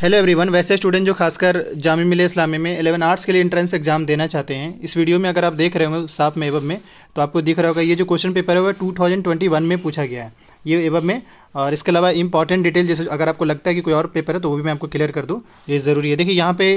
Hello everyone वैसे student जो खासकर जामी मिले इस्लामी में एलेवन आर्ट्स के लिए एंट्रेंस एग्जाम देना चाहते हैं इस वीडियो में अगर आप देख रहे हो साफ में एवब में तो आपको दिख रहा होगा ये जो क्वेश्चन पेपर है ट्वेंटी वन में पूछा गया है ये एवब में और इसके अलावा इंपॉर्टेंट डिटेल जैसे अगर आपको लगता है कि कोई और पेपर है तो वो भी मैं आपको क्लियर कर दूँ ये ज़रूरी है देखिए यहाँ पे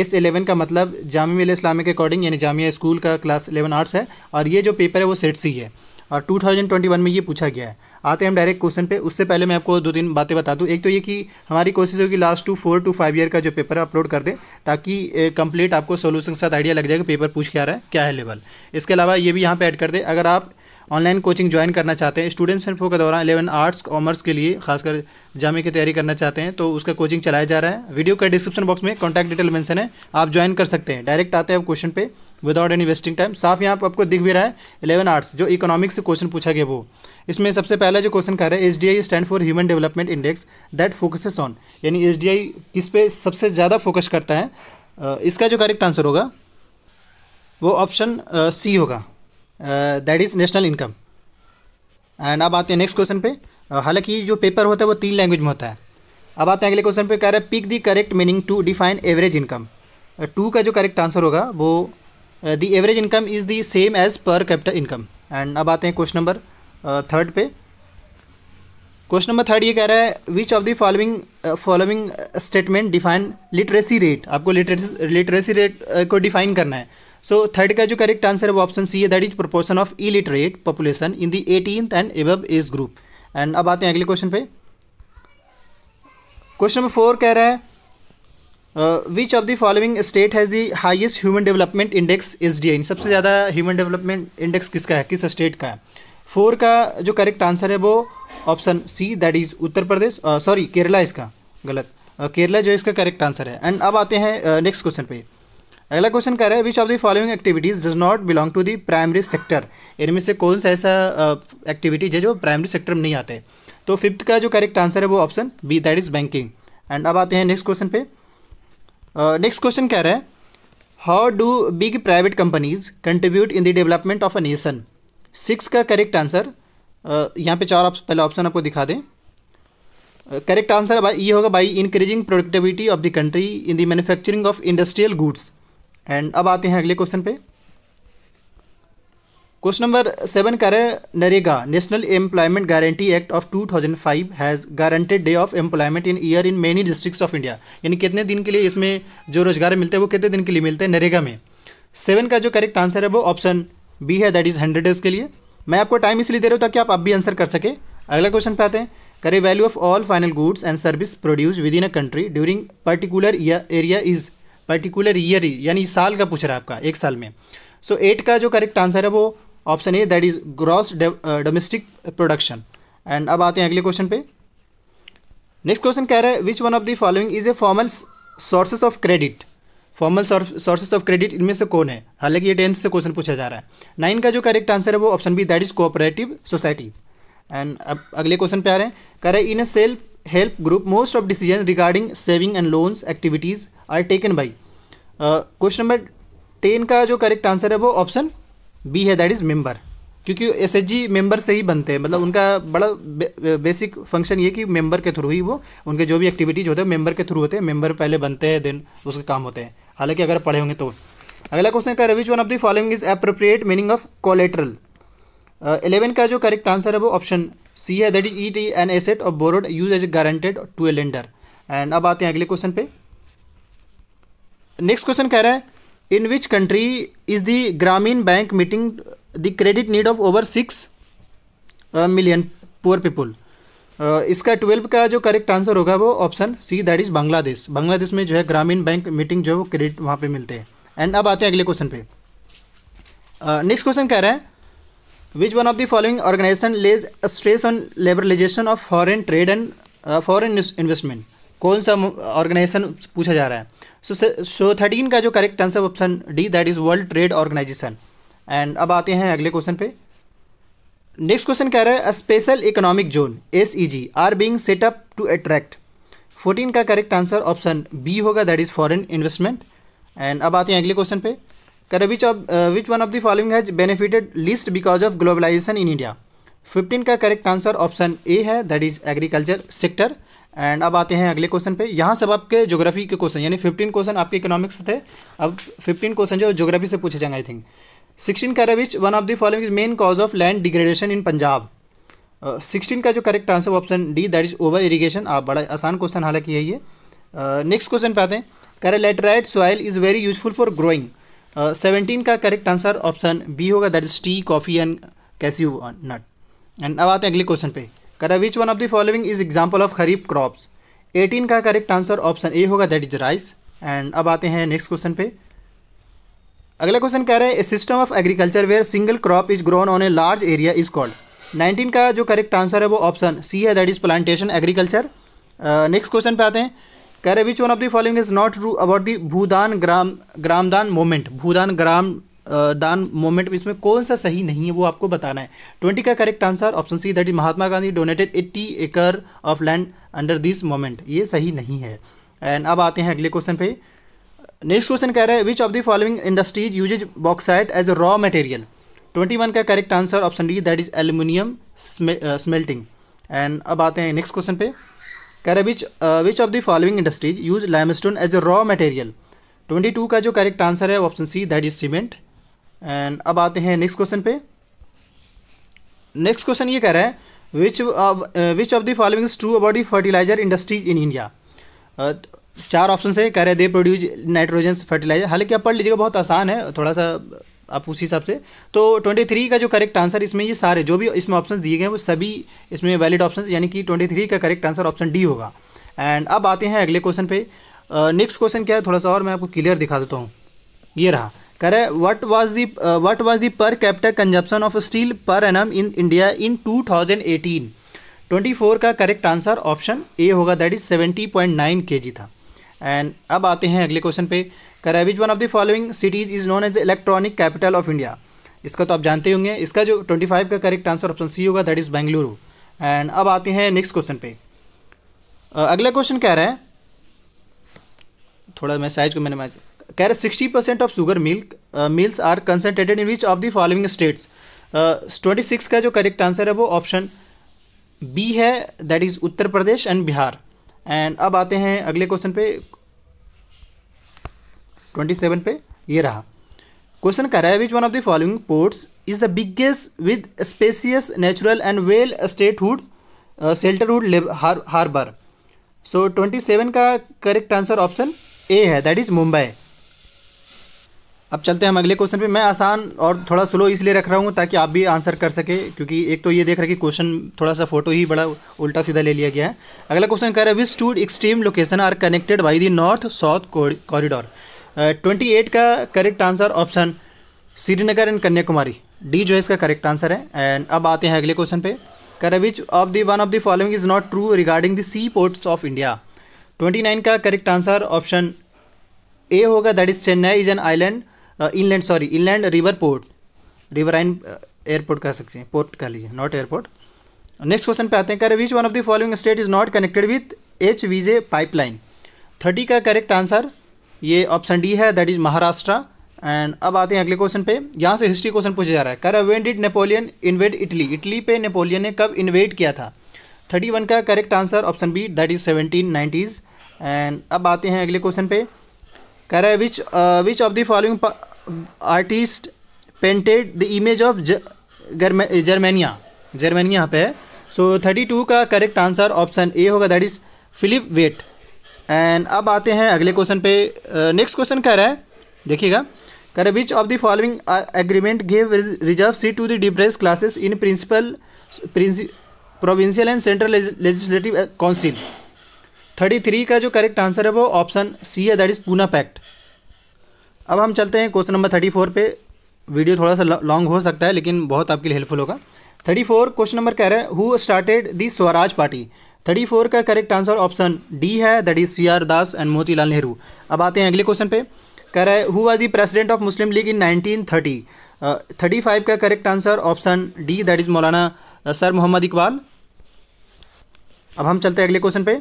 एस एलेवन का मतलब जामी मिले इस्लामी के अकॉर्डिंग यानी जामिया स्कूल का क्लास एलेवन आर्ट्स है और ये जो पेपर है वो सेट सी है और 2021 में ये पूछा गया है आते हैं हम डायरेक्ट क्वेश्चन पे उससे पहले मैं आपको दो तीन बातें बता दूँ एक तो ये कि हमारी कोशिश होगी last two four to five year का जो पेपर है अपलोड कर दें ताकि कंप्लीट आपको सोल्यूशन के साथ आइडिया लग जाएगा पेपर पूछ क्या रहा है क्या है लेवल इसके अलावा ये भी यहाँ पर ऐड कर दें अगर आप ऑनलाइन कोचिंग ज्वाइन करना चाहते हैं स्टूडेंट्स इन्फो के दौरान इलेवन आर्ट्स कॉमर्स के लिए खासकर जामे की तैयारी करना चाहते हैं तो उसका कोचिंग चलाया जा रहा है वीडियो का डिस्क्रिप्शन बॉक्स में कॉन्टैक्ट डिटेल मैंसन है आप ज्वाइन कर सकते हैं डायरेक्ट आते हैं आप क्वेश्चन पे विदाउट एनी वेस्टिंग टाइम साफ यहाँ पर आपको दिख भी रहा है इलेवन आर्ट्स जो इकोनॉमिक्स से क्वेश्चन पूछा गया वो इसमें सबसे पहला जो क्वेश्चन कह रहा है S D I stand for human development index that focuses on यानी एस डी आई किस पे सबसे ज़्यादा फोकस करता है इसका जो करेक्ट आंसर होगा वो ऑप्शन सी होगा that is national income and अब आते हैं नेक्स्ट क्वेश्चन पे uh, हालांकि जो पेपर होता है वो तीन लैंग्वेज में होता है अब आते हैं अगले क्वेश्चन पे कह रहे हैं pick the correct meaning to define average income two का जो करेक्ट आंसर होगा वो the average income is the same as per capita income and अब आते हैं क्वेश्चन नंबर थर्ड पे क्वेश्चन नंबर थर्ड ये कह रहा है which of the following following statement define literacy rate आपको लिटरेसी रेट uh, को डिफाइन करना है सो थर्ड का जो करेक्ट आंसर है वो ऑप्शन सी है that is proportion of illiterate population in the eighteen and above age group and अब आते हैं अगले क्वेश्चन पे क्वेश्चन नंबर फोर कह रहा है which of the following state has the highest human development index S D I सबसे ज़्यादा ह्यूमन डेवलपमेंट इंडेक्स किसका है किस स्टेट का है फोर का जो करेक्ट आंसर है वो option C that is Uttar Pradesh sorry uh, Kerala इसका गलत uh, केरला जो इसका करेक्ट आंसर है एंड अब आते हैं नेक्स्ट uh, क्वेश्चन पे अगला क्वेश्चन कह रहा है which of the following activities does not belong to the primary sector इनमें से कौन सा ऐसा एक्टिविटीज है जो प्राइमरी सेक्टर में नहीं आते तो फिफ्थ का जो करेक्ट आंसर है वो option B that is banking and अब आते हैं नेक्स्ट क्वेश्चन पे नेक्स्ट uh, क्वेश्चन कह रहा है how do big private companies contribute in the development of a nation six का करेक्ट आंसर यहाँ पे चार आप, पहले ऑप्शन आपको दिखा दें करेक्ट आंसर ये होगा by increasing productivity of the country in the manufacturing of industrial goods and अब आते हैं अगले क्वेश्चन पे क्वेश्चन नंबर सेवन कह रहे NREGA national employment guarantee act of 2005 has guaranteed day of employment in year in many districts of India यानी कितने दिन के लिए इसमें जो रोजगार मिलते हैं वो कितने दिन के लिए मिलते हैं नरेगा में सेवन का जो करेक्ट आंसर है वो ऑप्शन बी है दैट इज़ हंड्रेड डेज के लिए मैं आपको टाइम इसलिए दे रहा हूँ ताकि आप अब भी आंसर कर सके अगला क्वेश्चन पे आते हैं करे value of all final goods and service produce within a country during particular area is particular year यानी साल का पूछ रहा है आपका एक साल में सो so, एट का जो करेक्ट आंसर है वो option A that is gross domestic production and अब आते हैं अगले क्वेश्चन पे नेक्स्ट क्वेश्चन कह रहा है which one of the following is a formal sources of credit formal sources of credit इनमें से कौन है हालांकि ये टेंथ से क्वेश्चन पूछा जा रहा है नाइन का जो करेक्ट आंसर है वो option B that is cooperative societies and अब अगले क्वेश्चन पे आ रहे हैं कह रहे हैं in a self help group most of decision regarding saving and loans activities are taken by question number ten का जो करेक्ट आंसर है वो ऑप्शन बी है दैट इज़ मेम्बर क्योंकि एस एच जी मेम्बर से ही बनते हैं मतलब उनका बड़ा बे, बेसिक फंक्शन ये कि मेम्बर के थ्रू ही वो उनके जो भी एक्टिविटीज़ होते हैं मेम्बर के थ्रू होते हैं मेम्बर पहले बनते हैं देन उसके काम होते हैं हालांकि अगर पढ़े होंगे तो अगला क्वेश्चन का which one of the following is appropriate meaning of collateral eleven का जो करेक्ट आंसर है वो ऑप्शन सी है that is it an asset of borrowed use as guaranteed to a lender and अब आते हैं अगले क्वेश्चन पे नेक्स्ट क्वेश्चन कह रहा है in which country is the Grameen bank meeting the credit need of over six million poor people इसका twelve का जो करेक्ट आंसर होगा वो option C that is Bangladesh Bangladesh में जो है ग्रामीण बैंक मीटिंग जो है वो क्रेडिट वहाँ पे मिलते हैं एंड अब आते हैं अगले क्वेश्चन पे नेक्स्ट uh, क्वेश्चन कह रहे हैं which one of the following organisation lays stress on liberalisation of foreign trade and foreign investment कौन सा ऑर्गेनाइजेशन पूछा जा रहा है सो सो थर्टीन का जो correct answer option D that is world trade organisation and अब आते हैं अगले क्वेश्चन पे नेक्स्ट क्वेश्चन कह रहा है special economic zone S E Z are being set up to attract fourteen का करेक्ट आंसर ऑप्शन बी होगा that is foreign investment and अब आते हैं अगले क्वेश्चन पे कर which of which one of the following has benefited list because of globalisation in India fifteen का correct answer option A है that is agriculture sector and अब आते हैं अगले क्वेश्चन पे यहाँ सब आपके ज्योग्राफी के क्वेश्चन यानी फिफ्टीन क्वेश्चन आपके इकोनॉमिक्स थे अब फिफ्टीन क्वेश्चन जो ज्योग्राफी से पूछे जाएंगे I think sixteen which one of the following main cause of land degradation in Punjab sixteen का जो correct answer option D that is over irrigation आप बड़ा आसान क्वेश्चन हालांकि यही है नेक्स्ट क्वेश्चन uh, पे आते हैं कह रहे laterite soil is very useful for growing seventeen का करेक्ट आंसर ऑप्शन बी होगा that is tea coffee and cashew nut and अब आते हैं अगले क्वेश्चन पे है which one of the following is example of kharif crops 18 का करेक्ट आंसर ऑप्शन ए होगा दैट इज राइस एंड अब आते हैं नेक्स्ट क्वेश्चन पे अगला क्वेश्चन कह रहे हैं system of agriculture where single crop is grown on a large area is called 19 का जो करेक्ट आंसर है वो ऑप्शन सी है that is plantation agriculture next question पे आते हैं कह रहे which one of the following is not true about the Bhoodan Gram Gramdan movement Bhoodan Gramdan movement में इसमें कौन सा सही नहीं है वो आपको बताना है ट्वेंटी का correct answer option C that is Mahatma Gandhi donated eighty acre of land under this movement ये सही नहीं है एंड अब आते हैं अगले क्वेश्चन पे नेक्स्ट क्वेश्चन कह रहे हैं which of the following industries uses bauxite as a raw material twenty one का correct answer option D that is aluminium smelting and अब आते हैं नेक्स्ट क्वेश्चन पे कह रहे which which of the following industries use limestone as a raw material twenty two का जो correct answer है option C that is cement and अब आते हैं नेक्स्ट क्वेश्चन पे नेक्स्ट क्वेश्चन ये कह रहा है which which of the following is true about the fertiliser industries in India चार ऑप्शन है कह रहे हैं दे प्रोड्यूस नाइट्रोजन फर्टिलाइजर हालांकि आप पढ़ लीजिएगा बहुत आसान है थोड़ा सा आप उस हिसाब से तो ट्वेंटी थ्री का जो करेक्ट आंसर इसमें ये सारे जो भी इसमें ऑप्शन दिए गए हैं वो सभी इसमें वैलिड ऑप्शन यानी कि ट्वेंटी थ्री का करेक्ट आंसर ऑप्शन डी होगा एंड अब आते हैं अगले क्वेश्चन पे नेक्स्ट uh, क्वेश्चन क्या है थोड़ा सा और मैं आपको क्लियर दिखा देता हूँ ये रहा कह रहे what was the what was the per capita consumption of steel per an in India in 2018 24 का करेक्ट आंसर ऑप्शन ए होगा दैट इज 70.9 केजी था एंड अब आते हैं अगले क्वेश्चन पे रहे which one of the following cities is known as electronic capital of India इसका तो आप जानते होंगे इसका जो 25 का करेक्ट आंसर ऑप्शन सी होगा दैट इज़ बेंगलुरु एंड अब आते हैं नेक्स्ट क्वेश्चन पे अगला क्वेश्चन कह रहा है थोड़ा मैं साइज को मैंने कह रहे sixty percent of sugar milk mills are concentrated in which of the following states twenty six का जो करेक्ट आंसर है वो ऑप्शन बी है that is Uttar Pradesh and Bihar and अब आते हैं अगले क्वेश्चन पे ट्वेंटी सेवन पे ये रहा क्वेश्चन कह रहा है which one of the following ports is the biggest with spacious natural and well statehood shelterhood harbour so twenty seven का करेक्ट आंसर ऑप्शन ए है दैट इज़ मुंबई अब चलते हैं हम अगले क्वेश्चन पे मैं आसान और थोड़ा स्लो इसलिए रख रहा हूँ ताकि आप भी आंसर कर सके क्योंकि एक तो ये देख रहे कि क्वेश्चन थोड़ा सा फोटो ही बड़ा उल्टा सीधा ले लिया गया है अगला क्वेश्चन कह रहा है this two extreme location are connected by the north south corridor twenty eight का correct answer option Srinagar and Kanyakumari D जो है इसका करेक्ट आंसर है एंड अब आते हैं अगले क्वेश्चन पे कर which of the one of the following is not true regarding the sea ports of India twenty nine का करेक्ट आंसर ऑप्शन ए होगा that is Chennai is an island inland sorry inland river port river and airport कह सकते हैं port कह लीजिए not airport next question पे आते हैं करें which one of the following state is not connected with H VJ pipeline thirty का करेक्ट आंसर ये ऑप्शन डी है दैट इज महाराष्ट्र एंड अब आते हैं अगले क्वेश्चन पे यहाँ से हिस्ट्री क्वेश्चन पूछा जा रहा है कर when did Napoleon invade Italy Italy पे नेपोलियन ने कब इन्वेड किया था थर्टी वन का correct answer option B that is seventeen nineties and अब आते हैं अगले क्वेश्चन पे कह रहा है which which of the following artist painted the image of Germania Germania यहाँ पे है सो थर्टी टू का करेक्ट आंसर ऑप्शन ए होगा that is Philipp Veit and अब आते हैं अगले क्वेश्चन पे नेक्स्ट uh, क्वेश्चन कह रहा है देखिएगा कह रहे which of the following agreement give reserve seat to the depress classes in principal provincial and central legislative council thirty three का जो करेक्ट आंसर है वो ऑप्शन सी है दैट इज़ पूना पैक्ट अब हम चलते हैं क्वेश्चन नंबर थर्टी फोर पे वीडियो थोड़ा सा लॉन्ग हो सकता है लेकिन बहुत आपके लिए हेल्पफुल होगा थर्टी फोर क्वेश्चन नंबर कह रहा है who started the Swaraj party thirty four का करेक्ट आंसर ऑप्शन डी है that is C R Das and Motilal Nehru अब आते हैं अगले क्वेश्चन पे कह रहा है who are the president of Muslim League in nineteen thirty thirty five का correct answer option D that is Maulana sir Mohammad Iqbal अब हम चलते हैं अगले क्वेश्चन पे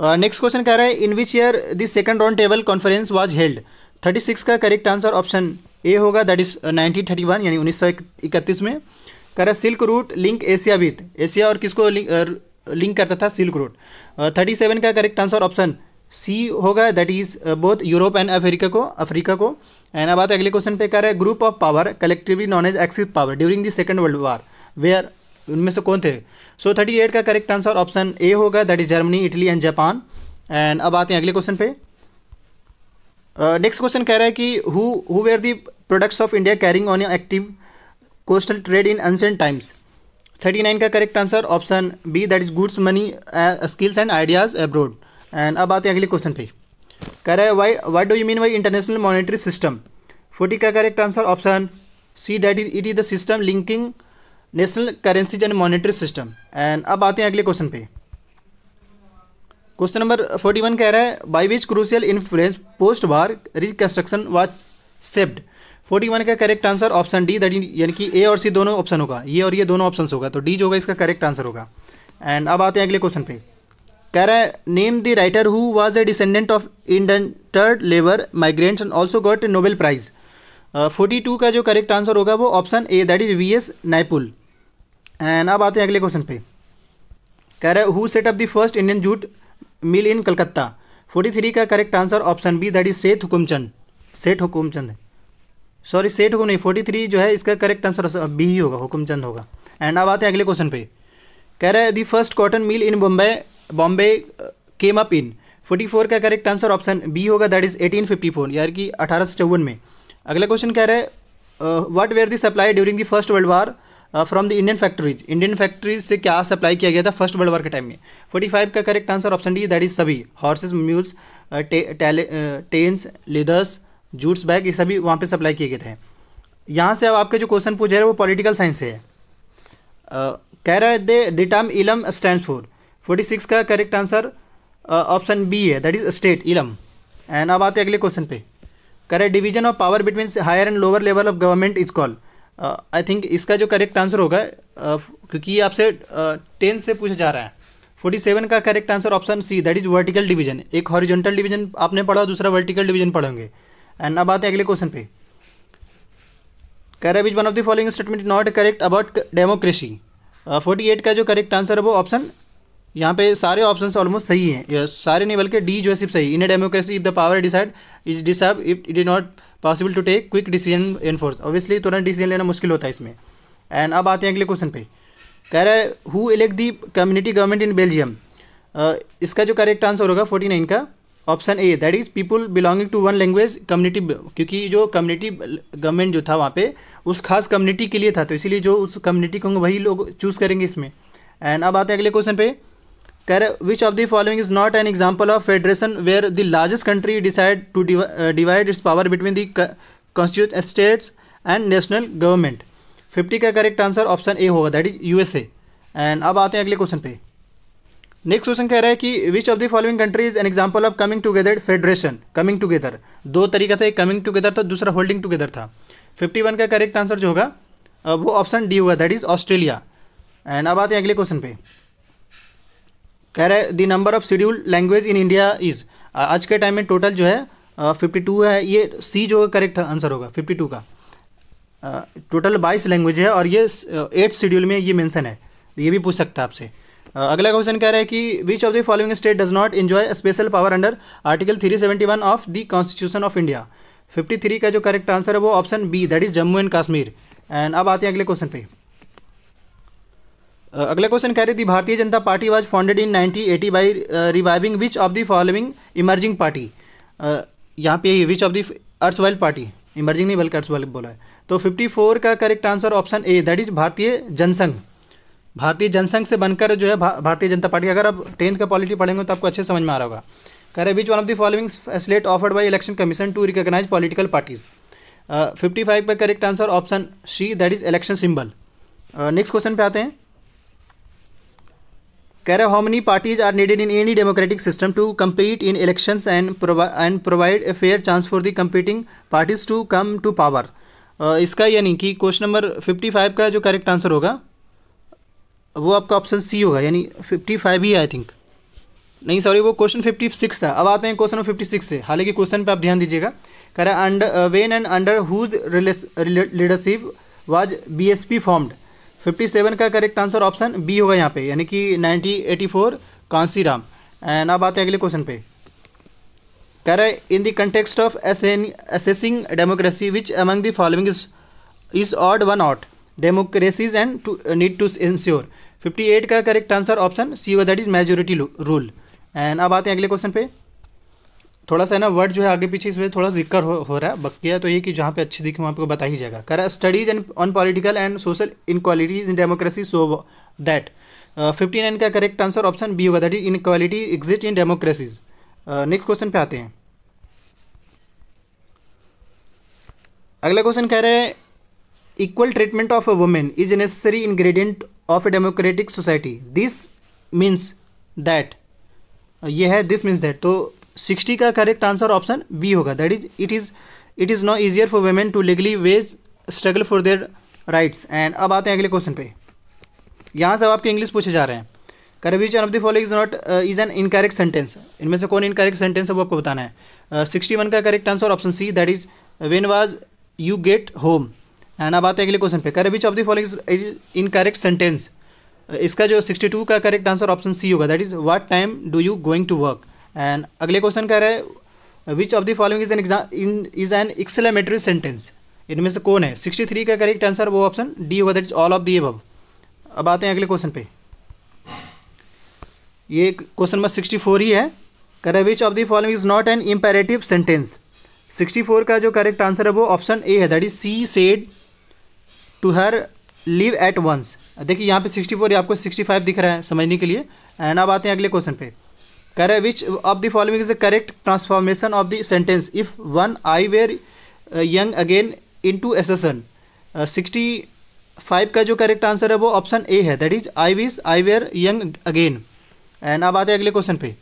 नेक्स्ट uh, क्वेश्चन कह रहा है in which year the second round table conference was held thirty six का करेक्ट आंसर ऑप्शन ए होगा that is nineteen thirty one यानी उन्नीस सौ इकतीस में कह रहा है silk route link Asia with Asia और किसको लिंक uh, करता था सिल्क रूट थर्टी सेवन का करेक्ट आंसर ऑप्शन सी होगा that is both Europe and Africa को अफ्रीका को एंड अब आते अगले क्वेश्चन पे कह रहा है group of power collectively known as axis power during the second world war were उनमें से कौन थे सो थर्टी एट का करेक्ट आंसर ऑप्शन ए होगा that is Germany Italy and Japan and अब आते हैं अगले क्वेश्चन पे नेक्स्ट uh, क्वेश्चन कह रहा है कि who who were the products of India carrying on active coastal trade in ancient times thirty nine का correct answer option B that is goods money skills and ideas abroad and अब आते हैं अगले question पे कह रहा है why what do you mean by international monetary system forty का correct answer option C that is it is the system linking national currencies and monetary system and अब आते हैं अगले क्वेश्चन पे क्वेश्चन नंबर फोर्टी वन कह रहा है by which crucial influence post war reconstruction was shaped forty one का correct answer option D that यानी कि ए और सी दोनों ऑप्शन होगा ये और ये दोनों ऑप्शन होगा तो डी जो होगा इसका करेक्ट आंसर होगा एंड अब आते हैं अगले क्वेश्चन पे कह रहा है name the writer who was a descendant of indentured labour migrants and also got Nobel prize forty two का जो करेक्ट आंसर होगा वो option A that is V S Naipaul and अब आते हैं अगले क्वेश्चन पे कह रहे who set up the first Indian jute mill in Calcutta forty three का correct answer option B that is Seth Hukumchand सेठ हुकुमचंद सॉरी सेठ हुकुम नहीं फोर्टी थ्री जो है इसका करेक्ट आंसर बी ही होगा हुकुमचंद होगा एंड अब आते हैं अगले क्वेश्चन पे कह रहे the first cotton mill in Bombay Bombay came up in forty four का करेक्ट आंसर ऑप्शन बी होगा that is eighteen fifty four यानी कि अठारह में अगला क्वेश्चन कह रहे हैं what were the supply during the first world war from the Indian factories Indian factories से क्या सप्लाई किया गया था फर्स्ट वर्ल्ड वॉर के टाइम में फोर्टी फाइव का correct answer option D that is सभी horses mules tents leathers jutes bag ये सभी वहाँ पे सप्लाई किए गए थे यहाँ से अब आपके जो क्वेश्चन पूछे रहे वो पॉलिटिकल साइंस से है uh, कह रहा है they the term Eelam stand for forty six का करेक्ट आंसर ऑप्शन बी है that is state Eelam and अब आते हैं अगले क्वेश्चन पे correct division of power between higher and lower level of government is called I think इसका जो correct answer होगा क्योंकि ये आपसे टेन से पूछा जा रहा है फोर्टी सेवन का correct answer option C that is vertical division एक हॉरिजेंटल डिवीजन आपने पढ़ा दूसरा वर्टिकल डिवीजन पढ़ेंगे एंड अब आते हैं अगले क्वेश्चन पे कैरब is one of the following statement not correct about democracy forty eight का जो करेक्ट आंसर है वो ऑप्शन यहाँ पे सारे ऑप्शन ऑलमोस्ट सही हैं सारे नहीं बल्कि डी जो है सिर्फ सही in a democracy if the power decide is decide if it is not possible to take quick decision fourth obviously तुरंत डिसीजन लेना मुश्किल होता है इसमें एंड अब आते हैं अगले क्वेश्चन पे कह रहा है who elect the community government in Belgium इसका जो करेक्ट आंसर होगा फोर्टी नाइन का option A that is people belonging to one language community क्योंकि जो कम्युनिटी गवर्नमेंट जो था वहाँ पे उस खास कम्युनिटी के लिए था तो इसीलिए जो उस कम्युनिटी को होंगे वही लोग चूज़ करेंगे इसमें एंड अब आते हैं अगले क्वेश्चन पे कह रहे which of the following is not an example of federation where the largest country decide to divide its power between the constitute states and national government fifty का करेक्ट आंसर ऑप्शन ए होगा that is S and अब आते हैं अगले question पे next question कह रहा है कि which of the following country is an example of coming together federation coming together दो तरीका था एक कमिंग टुगेदर था दूसरा होल्डिंग टुगेदर था फिफ्टी वन का करेक्ट आंसर जो होगा वो ऑप्शन डी होगा दैट इज ऑस्ट्रेलिया एंड अब आते हैं अगले क्वेश्चन पे कह रहा है the number of scheduled language in India is आज के टाइम में टोटल जो है फिफ्टी टू है ये सी जो करेक्ट आंसर होगा फिफ्टी टू का टोटल बाईस लैंग्वेज है और ये एट शेड्यूल में ये मेंशन है ये भी पूछ सकता है आपसे अगला क्वेश्चन कह रहा है कि which of the following state does not enjoy special power under article three seventy one of the constitution of India fifty three का जो करेक्ट आंसर है वो option B that is Jammu and Kashmir and अब आते हैं अगले क्वेश्चन पे अगला क्वेश्चन कह रही थी Bharatiya Janata party was founded in 1980 by reviving which of the following emerging party यहाँ पे which of the erstwhile party emerging नहीं बल्कि अर्स वाइल बोला है तो 54 का correct answer option A that is Bharatiya Jana Sangh भारतीय जनसंघ से बनकर जो है भा, भारतीय जनता पार्टी अगर आप टेंथ का पॉलिटी पढ़ेंगे तो आपको अच्छे समझ में आ रहा होगा कह रहे which one of the following facility offered by election commission to recognise political parties fifty five का correct answer option C that is election symbol next question पे आते हैं कह रहे how many parties are needed in any democratic system to compete in elections and and provide a fair chance for the competing parties to come to power इसका यानी कि question number fifty five का जो correct answer होगा वो आपका option C होगा यानी फिफ्टी फाइव ही आई थिंक नहीं सॉरी वो क्वेश्चन फिफ्टी सिक्स था अब आते हैं क्वेश्चन नंबर फिफ्टी सिक्स से हालांकि क्वेश्चन पे आप ध्यान दीजिएगा कह रहा है under when and under whose leadership was B S P formed 57 का करेक्ट आंसर ऑप्शन बी होगा यहाँ पे यानी कि 1984 कांसीराम एंड अब आते हैं अगले क्वेश्चन पे कह रहे in the context of assessing democracy which among the following is is odd one out democracies and need to ensure 58 का correct answer option C that is majority rule and अब आते हैं अगले क्वेश्चन पे थोड़ा सा ना वर्ड जो है आगे पीछे इस वजह थोड़ा जिक्र हो, हो रहा है बकिया तो ये कि जहाँ पे अच्छी दिखे वहाँ पे बता ही जाएगा कर studies and on political and social inequalities in democracy so that fifty nine का करेक्ट आंसर ऑप्शन बी होगा that is inequality exit in democracies next question पे आते हैं अगला क्वेश्चन कह रहे हैं equal treatment of a women is necessary ingredient of a democratic society this means that ये है दिस मीन्स दैट तो सिक्सटी का करेक्ट आंसर ऑप्शन बी होगा that is it is it is no easier for women to legally wage struggle for their rights and अब आते हैं अगले question पे यहाँ से आपके इंग्लिश पूछे जा रहे हैं correct which of the following is not is an incorrect sentence इनमें से कौन इनकरेक्ट सेंटेंस है वो आपको बताना है सिक्सटी uh, वन का correct answer option C that is when was you get home and अब आते हैं अगले क्वेश्चन पे correct which of the following is incorrect sentence इसका जो सिक्सटी टू का करेक्ट आंसर ऑप्शन सी होगा that is what time do you going to work and अगले क्वेश्चन कह रहे हैं which of the following is an exam is an exclamatory sentence इनमें से कौन है सिक्सटी थ्री का करेक्ट आंसर वो ऑप्शन डी हुआ that is all of the above अब आते हैं अगले क्वेश्चन पे ये क्वेश्चन नंबर सिक्सटी फोर ही है कह रहे हैं which of the following is not an imperative sentence sixty four का जो करेक्ट आंसर है वो ऑप्शन ए है that is she said to her leave at once देखिए यहाँ पे सिक्सटी फोर आपको सिक्सटी फाइव दिख रहा है समझने के लिए एंड अब आते हैं अगले क्वेश्चन पे करे which of the following is a correct transformation of the sentence if one I were young again into assertion sixty five का जो करेक्ट आंसर है वो ऑप्शन ए है that is I wish I were young again and अब आते हैं अगले question पे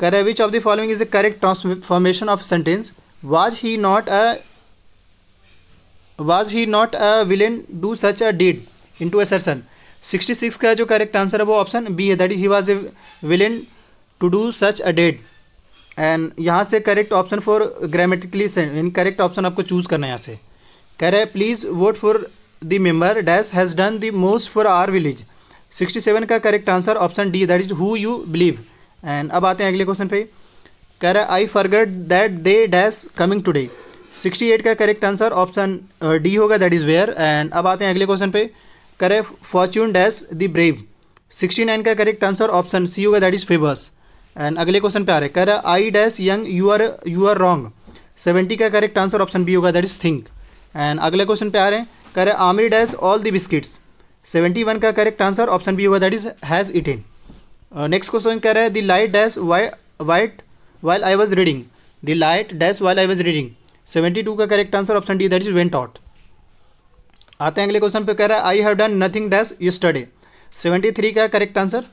करे which of the following is a correct transformation of sentence was he not a was he not a villain do such a deed into assertion sixty six का जो correct answer है वो option B है that is he was a villain to do such a deed and यहाँ से correct option for grammatically incorrect option आपको choose करना है यहाँ से कह रहे please vote for the member dash has done the most for our village sixty seven का correct answer option D that is who you believe and अब आते हैं अगले क्वेश्चन पे कह रहे I forgot that they dash coming today sixty eight का correct answer option D होगा दैट इज़ वेयर एंड अब आते हैं अगले क्वेश्चन पे करे fortune dash the brave sixty nine का करेक्ट आंसर ऑप्शन सी होगा दैट इज़ फेबस एंड अगले क्वेश्चन पे आ रहे कह रहा I dash young you are you are wrong seventy का करेक्ट आंसर ऑप्शन बी होगा दैट इज थिंक एंड अगले क्वेश्चन पे आ रहे हैं कह रहे Aamir dash all the biscuits seventy one का करेक्ट आंसर ऑप्शन बी होगा that is has it in next question कह रहे हैं the light dash Y white while I was reading the light dash while I was reading seventy two का correct answer option D that is went out आते हैं अगले question पे कह रहा है I have done nothing dash studied seventy three का correct answer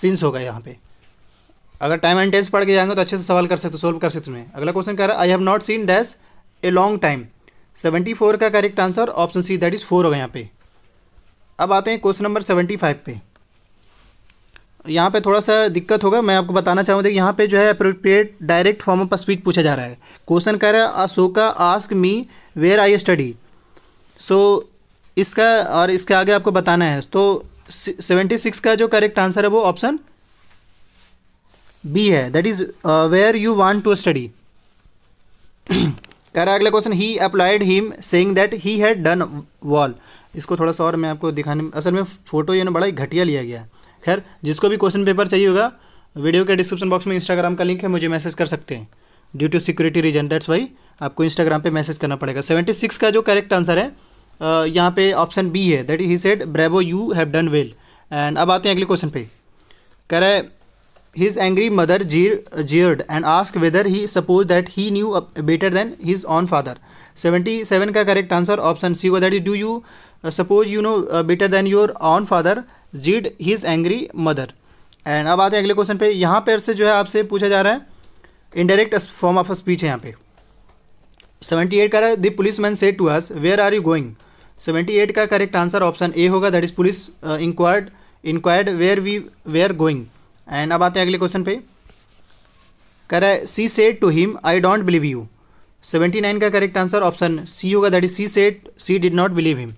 since होगा यहाँ पे अगर टाइम एंड टेंस पढ़ के जाएंगे तो अच्छे से सवाल कर सकते सोल्व कर सकते हैं अगला क्वेश्चन कह रहा है I have not seen dash a long time seventy four का correct answer option C that is four होगा यहाँ पे अब आते हैं क्वेश्चन नंबर सेवेंटी फाइव पे यहाँ पे थोड़ा सा दिक्कत होगा मैं आपको बताना चाहूँगा यहाँ पे जो है appropriate direct form of speech पूछा जा रहा है क्वेश्चन कह रहा है Ashoka ask me where I study so इसका और इसके आगे आपको बताना है तो सेवेंटी सिक्स का जो करेक्ट आंसर है वो ऑप्शन बी है that is where you want to study कह रहा है अगला question he applied him saying that he had done well इसको थोड़ा सा और मैं आपको दिखाने असल में फ़ोटो ये ना बड़ा ही घटिया लिया गया है खैर जिसको भी क्वेश्चन पेपर चाहिए होगा वीडियो के डिस्क्रिप्शन बॉक्स में इंस्टाग्राम का लिंक है मुझे मैसेज कर सकते हैं due to security reason that's why आपको इंस्टाग्राम पे मैसेज करना पड़ेगा सेवेंटी सिक्स का जो करेक्ट आंसर है uh, यहाँ पे ऑप्शन बी है that he said bravo you have done well and अब आते हैं अगले क्वेश्चन पे कह रहा है his angry mother jeered and asked whether he supposed that he knew better than his own father 77 का करेक्ट आंसर ऑप्शन सी हुआ that is do you suppose you know better than your own father jeered his angry mother and अब आते हैं अगले question पे यहाँ पर से जो है आपसे पूछा जा रहा है इनडायरेक्ट फॉर्म ऑफ स्पीच है यहाँ पे 78 का the policeman said to us where are you going 78 का करेक्ट आंसर ऑप्शन ए होगा that is police inquired inquired where we were going and अब आते हैं अगले क्वेश्चन पे कह रहा है she said to him I don't believe you seventy nine का करेक्ट आंसर ऑप्शन सी होगा that is she said she did not believe him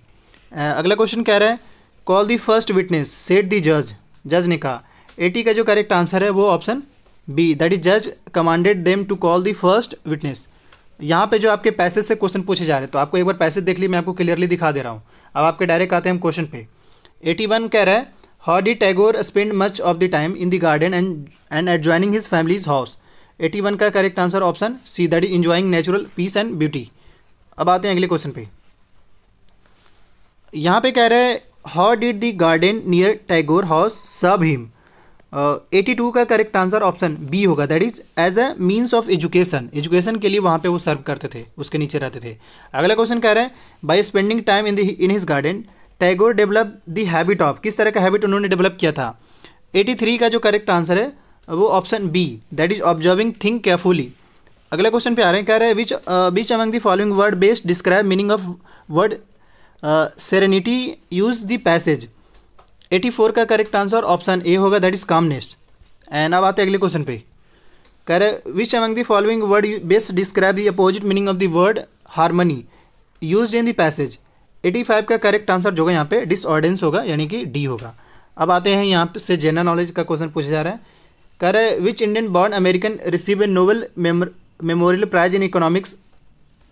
अगला क्वेश्चन कह रहा है call the first witness said दी जज जज ने कहा एटी का जो करेक्ट आंसर है वो ऑप्शन बी दैट इज जज commanded them to call the first witness यहाँ पे जो आपके पैसेज से क्वेश्चन पूछे जा रहे हैं तो आपको एक बार पैसेज देख ली मैं आपको क्लियरली दिखा दे रहा हूँ अब आपके डायरेक्ट आते हैं हम क्वेश्चन पे एटी वन कह रहा है Tagore spend much of the time in the garden and and and adjoining his family's house. 81 का correct answer option C that is enjoying natural peace and beauty अब आते हैं अगले क्वेश्चन पे यहाँ पे कह रहे हैं how did the garden near Tagore house serve him eighty two का करेक्ट आंसर ऑप्शन बी होगा that is as a means of education education के लिए वहाँ पे वो सर्व करते थे उसके नीचे रहते थे अगला क्वेश्चन कह रहे हैं by spending time in the in his garden Tagore develop the habit of किस तरह का हैबिट उन्होंने डेवलप किया था 83 का जो करेक्ट आंसर है वो option B that is observing think carefully अगला क्वेश्चन पे आ रहे हैं कह रहे हैं which which among the following word based describe meaning of word serenity use the passage 84 का करेक्ट आंसर ऑप्शन ए होगा दैट इज कामनेस एंड अब आते हैं अगले क्वेश्चन पे कह रहे which among the following word best describe the opposite meaning of the word harmony use in the passage eighty five का करेक्ट आंसर जो होगा यहाँ पे डिसऑर्डेंस होगा यानी कि डी होगा अब आते हैं यहाँ से जनरल नॉलेज का क्वेश्चन पूछा जा रहा है कह रहे which Indian born American receive a Nobel memorial prize in economics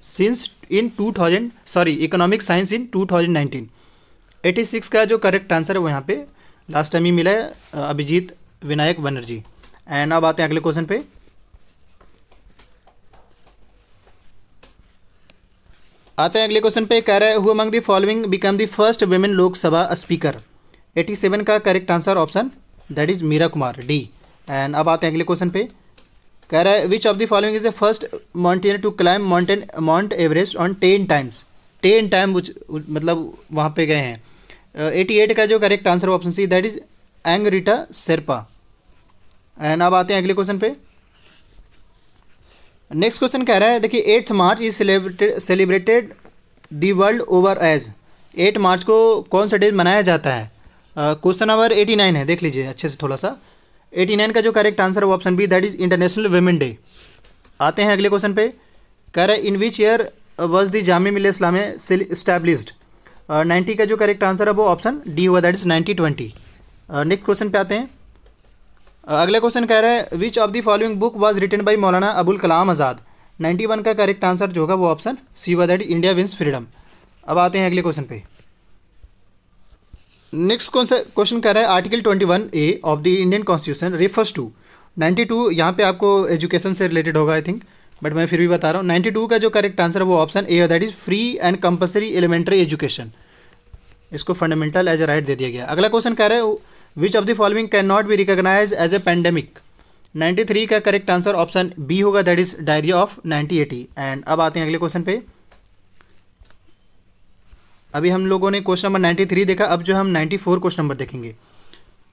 since in two thousand sorry economic science in two thousand nineteen eighty six का जो करेक्ट आंसर है वो यहाँ पे लास्ट टाइम ही मिला है अभिजीत विनायक बनर्जी एंड अब आते हैं अगले क्वेश्चन पे आते हैं अगले क्वेश्चन पे कह रहा है मंग among the following become the first women Lok Sabha speaker 87 का correct answer option that is Meera Kumar D and अब आते हैं अगले क्वेश्चन पे कह रहा है which of the following is the first mountaineer to climb mountain mount Everest on ten times ten time मतलब वहाँ पे गए हैं एटी एट का जो correct answer option C that is Ang Rita Sherpa and अब आते हैं अगले क्वेश्चन पे नेक्स्ट क्वेश्चन कह रहा है देखिए eighth March is celebrated celebrated the world over as eight March को कौन सा डे मनाया जाता है क्वेश्चन नंबर एटी नाइन है देख लीजिए अच्छे से थोड़ा सा एटी नाइन का जो करेक्ट आंसर है वो option B that is international women day आते हैं अगले क्वेश्चन पे कह रहे हैं in which year was the Jamia Millia Islamia established ninety का जो करेक्ट आंसर है वो ऑप्शन डी हुआ that is ninety twenty next question पे आते हैं अगला क्वेश्चन कह रहा है which of the following book was written by Maulana Abul Kalam Azad ninety one का करेक्ट आंसर जो होगा वो ऑप्शन सी वा दैट इंडिया विंस फ्रीडम अब आते हैं अगले क्वेश्चन पे नेक्स्ट कौन सा क्वेश्चन कह रहा है article twenty one A of the Indian constitution refers to ninety two यहाँ पर आपको एजुकेशन से रिलेटेड होगा आई थिंक बट मैं फिर भी बता रहा हूँ नाइन्टी टू का जो करेक्ट आंसर है वो ऑप्शन ए है that is free and compulsory elementary education इसको फंडामेंटल एज ए राइट दे दिया गया अगला क्वेश्चन कह रहा है which of the following can not be recognise as a pandemic 93 का करेक्ट आंसर ऑप्शन बी होगा that is diarrhoea of 1980 and अब आते हैं अगले क्वेश्चन पे अभी हम लोगों ने क्वेश्चन नंबर 93 देखा अब जो हम 94 क्वेश्चन नंबर देखेंगे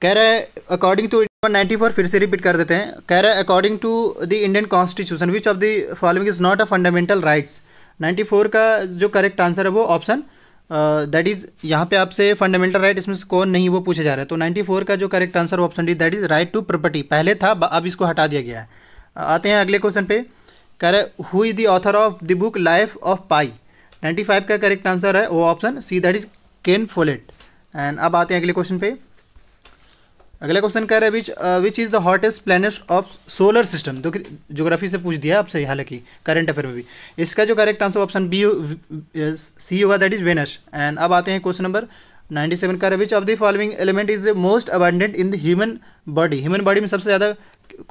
कह रहा है अकॉर्डिंग टू नाइन्टी फोर फिर से रिपीट कर देते हैं कह रहा है according to the Indian constitution which of the following is not a fundamental rights 94 का जो करेक्ट आंसर है वो ऑप्शन दैट इज़ यहाँ पे आपसे फंडामेंटल राइट इसमें से कौन नहीं वो पूछा जा रहा है तो 94 का जो correct answer option D that is right to property पहले था अब इसको हटा दिया गया है आते हैं अगले क्वेश्चन पे कह रहे who is the author of the book Life of Pi 95 का करेक्ट आंसर है वो option C that is Ken Follett and अब आते हैं अगले क्वेश्चन पे अगला क्वेश्चन कह रहा है which which is the hottest planet of solar system जो ज्योग्राफी से पूछ दिया आपसे हालांकि करंट अफेयर में भी इसका जो correct answer option B C होगा दैट इज वेनस एंड अब आते हैं क्वेश्चन नंबर 97 सेवन का which of the following element is the most abundant in the human body human body में सबसे ज़्यादा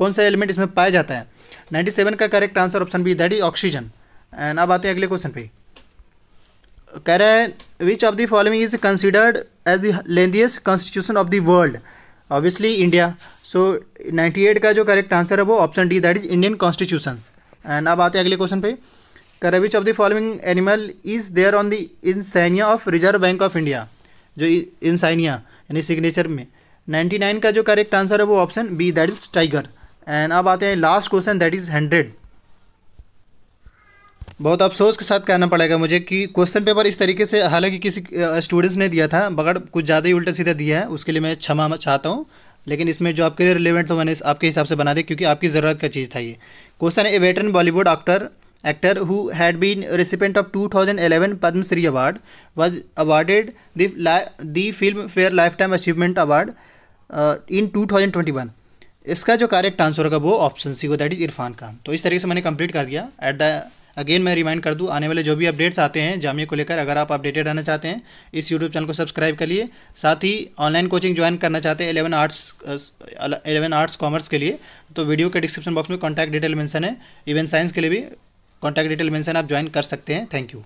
कौन सा एलिमेंट इसमें पाया जाता है नाइन्टी सेवन का correct answer option B that is oxygen and अब आते हैं अगले क्वेश्चन पे कह रहे हैं which of the following is considered as the constitution of the world obviously India so 98 का जो करेक्ट आंसर है वो option D that is Indian constitution and अब आते हैं अगले क्वेश्चन पे कर which of the following animal is there on the इंसाइनिया of Reserve Bank of India जो इंसाइनिया यानी सिग्नेचर में 99 का जो करेक्ट आंसर है वो option B that is tiger and अब आते हैं last question that is hundred बहुत अफसोस के साथ कहना पड़ेगा मुझे कि क्वेश्चन पेपर इस तरीके से हालांकि किसी स्टूडेंट्स ने दिया था मगर कुछ ज़्यादा ही उल्टा सीधा दिया है उसके लिए मैं क्षमा चाहता हूँ लेकिन इसमें जो आपके लिए रिलेवेंट था तो मैंने आपके हिसाब से बना दिया क्योंकि आपकी ज़रूरत का चीज़ था ये क्वेश्चन है a veteran Bollywood actor actor of two thousand eleven Padma Shri award was awarded award Filmfare lifetime achievement award in two thousand twenty one इसका जो करेक्ट आंसर होगा वो ऑप्शन सी को दैट इज इरफान खान तो इस तरीके से मैंने कंप्लीट कर दिया एट द अगेन मैं रिमाइंड कर दूँ आने वाले जो भी अपडेट्स आते हैं जामिया को लेकर अगर आप अपडेटेड रहना चाहते हैं इस यूट्यूब चैनल को सब्सक्राइब करिए साथ ही ऑनलाइन कोचिंग ज्वाइन करना चाहते हैं eleven arts eleven arts commerce के लिए तो वीडियो के डिस्क्रिप्शन बॉक्स में कॉन्टैक्ट डिटेल मैंसन है इवन साइंस के लिए भी कॉन्टैक्ट डिटेल मैंसन आप ज्वाइन कर सकते हैं थैंक यू